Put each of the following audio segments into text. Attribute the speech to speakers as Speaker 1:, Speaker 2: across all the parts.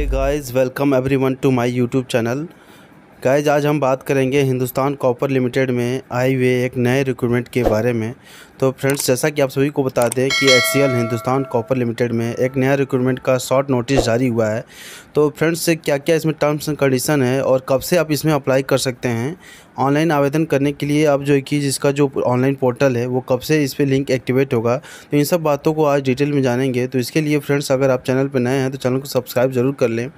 Speaker 1: hey guys welcome everyone to my youtube channel guys आज हम बात करेंगे हिंदुस्तान कॉपर लिमिटेड में आए हुए एक नए रिक्रूटमेंट के बारे में तो फ्रेंड्स जैसा कि आप सभी को बता दें कि एच हिंदुस्तान कॉपर लिमिटेड में एक नया रिक्रूटमेंट का शॉर्ट नोटिस जारी हुआ है तो फ्रेंड्स से क्या क्या इसमें टर्म्स एंड कंडीशन है और कब से आप इसमें अप्लाई कर सकते हैं ऑनलाइन आवेदन करने के लिए आप जो कि जिसका जो ऑनलाइन पोर्टल है वो कब से इस पर लिंक एक्टिवेट होगा तो इन सब बातों को आज डिटेल में जानेंगे तो इसके लिए फ्रेंड्स अगर आप चैनल पर नए हैं तो चैनल को सब्सक्राइब जरूर कर लें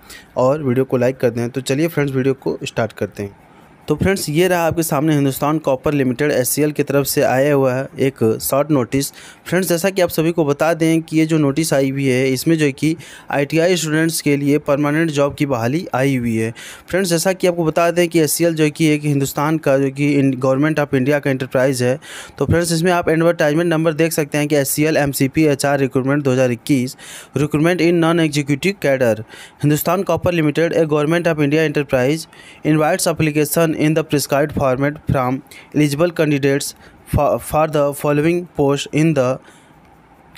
Speaker 1: और वीडियो को लाइक कर दें तो चलिए फ्रेंड्स वीडियो को स्टार्ट स्टार्ट करते हैं तो फ्रेंड्स ये रहा आपके सामने हिंदुस्तान कॉपर लिमिटेड एस की तरफ से आया हुआ है एक शॉर्ट नोटिस फ्रेंड्स जैसा कि आप सभी को बता दें कि ये जो नोटिस आई हुई है इसमें जो है कि आई स्टूडेंट्स के लिए परमानेंट जॉब की बहाली आई हुई है फ्रेंड्स जैसा कि आपको बता दें कि एस जो है कि एक हिंदुस्तान का जो कि गवर्नमेंट ऑफ इंडिया का इंटरप्राइज है तो फ्रेंड्स इसमें आप एडवर्टाइजमेंट नंबर देख सकते हैं कि S C L M C P H R recruitment दो हज़ार इक्कीस recruitment in non executive cadre Hindustan Copper Limited a government of India enterprise invites application done in the prescribed format from eligible candidates for, the following post in the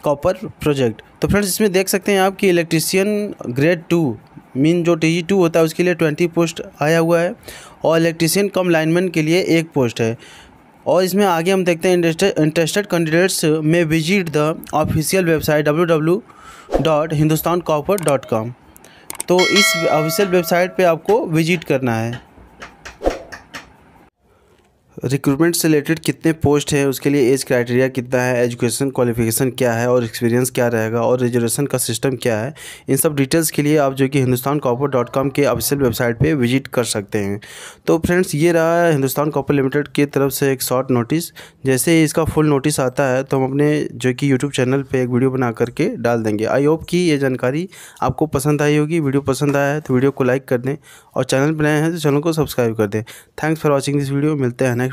Speaker 1: Copper project तो friends इसमें देख सकते हैं आपकी electrician grade two mean जो T two e होता है उसके लिए ट्वेंटी पोस्ट आया हुआ है और इलेक्ट्रीशियन कम लाइनमैन के लिए एक पोस्ट है और इसमें आगे हम देखते हैं इंटरेस्टेड कैंडिडेट्स में visit the official website W W dot Hindustan Copper dot com तो इस ऑफिशियल वेबसाइट पर आपको विजिट करना है रिक्रूटमेंट से रिलेटेड कितने पोस्ट हैं उसके लिए एज क्राइटेरिया कितना है एजुकेशन क्वालिफिकेशन क्या है और एक्सपीरियंस क्या रहेगा और रिजर्वेशन का सिस्टम क्या है इन सब डिटेल्स के लिए आप जो कि हिंदुस्तान कॉपर डॉट कॉम के ऑफिशियल वेबसाइट पे विजिट कर सकते हैं तो फ्रेंड्स ये रहा है हिंदुस्तान कॉपर लिमिटेड की तरफ से एक शॉर्ट नोटिस जैसे ही इसका फुल नोटिस आता है तो हम अपने जो कि यूट्यूब चैनल पर एक वीडियो बना करके डाल देंगे आई होप कि ये जानकारी आपको पसंद आई होगी वीडियो पसंद आया है तो वीडियो को लाइक कर दें और चैनल बनाए हैं तो चैनल को सब्सक्राइब कर दें thanks for watching this video मिलते हैं नेक्स्ट